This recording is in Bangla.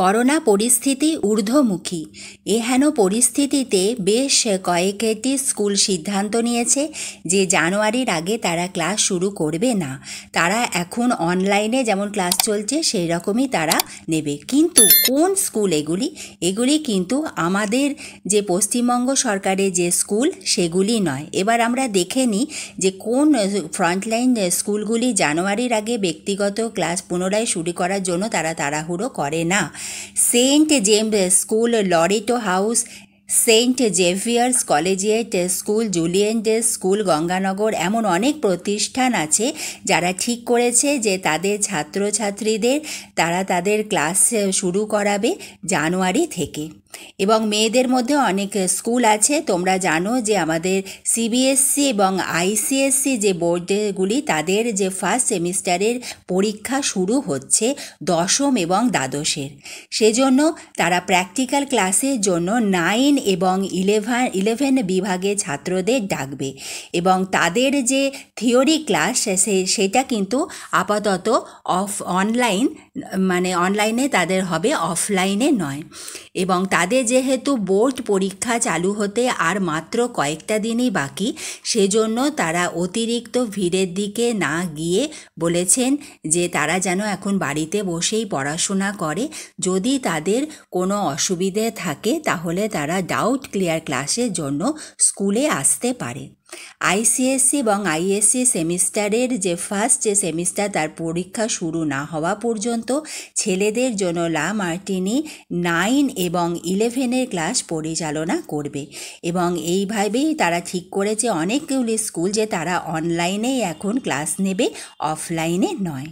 করোনা পরিস্থিতি ঊর্ধ্বমুখী এহেন পরিস্থিতিতে বেশ কয়েকটি স্কুল সিদ্ধান্ত নিয়েছে যে জানুয়ারির আগে তারা ক্লাস শুরু করবে না তারা এখন অনলাইনে যেমন ক্লাস চলছে সেই রকমই তারা নেবে কিন্তু কোন স্কুল এগুলি এগুলি কিন্তু আমাদের যে পশ্চিমবঙ্গ সরকারের যে স্কুল সেগুলি নয় এবার আমরা দেখে নিই যে কোন ফ্রন্টলাইন স্কুলগুলি জানুয়ারির আগে ব্যক্তিগত ক্লাস পুনরায় শুরু করার জন্য তারা তাড়াহুড়ো করে না Saint James school Loreto House Saint Xavier's collegiate school Julien school Ganganagar এমন অনেক প্রতিষ্ঠান আছে যারা ঠিক করেছে যে তাদের ছাত্রছাত্রীদের তারা তাদের ক্লাস শুরু করাবে জানুয়ারি থেকে এবং মেয়েদের মধ্যে অনেক স্কুল আছে তোমরা জানো যে আমাদের সিবিএসসি e এবং আইসিএসসি e যে বোর্ডগুলি তাদের যে ফার্স্ট সেমিস্টারের পরীক্ষা শুরু হচ্ছে দশম এবং দ্বাদশের সেজন্য তারা প্র্যাকটিক্যাল ক্লাসের জন্য নাইন এবং ইলেভেন ইলেভেন বিভাগে ছাত্রদের ডাকবে এবং তাদের যে থিওরি ক্লাস সেটা কিন্তু আপাতত অফ অনলাইন মানে অনলাইনে তাদের হবে অফলাইনে নয় এবং তাদের ছাদে যেহেতু বোর্ড পরীক্ষা চালু হতে আর মাত্র কয়েকটা দিনই বাকি সেজন্য তারা অতিরিক্ত ভিড়ের দিকে না গিয়ে বলেছেন যে তারা যেন এখন বাড়িতে বসেই পড়াশোনা করে যদি তাদের কোনো অসুবিধে থাকে তাহলে তারা ডাউট ক্লিয়ার ক্লাসের জন্য স্কুলে আসতে পারে আইসিএসসি এবং আইএসসি সেমিস্টারের যে ফার্স্ট যে সেমিস্টার তার পরীক্ষা শুরু না হওয়া পর্যন্ত ছেলেদের জন্য লা মার্টিনি নাইন এবং ইলেভেনের ক্লাস পরিচালনা করবে এবং এইভাবেই তারা ঠিক করেছে অনেকগুলি স্কুল যে তারা অনলাইনেই এখন ক্লাস নেবে অফলাইনে নয়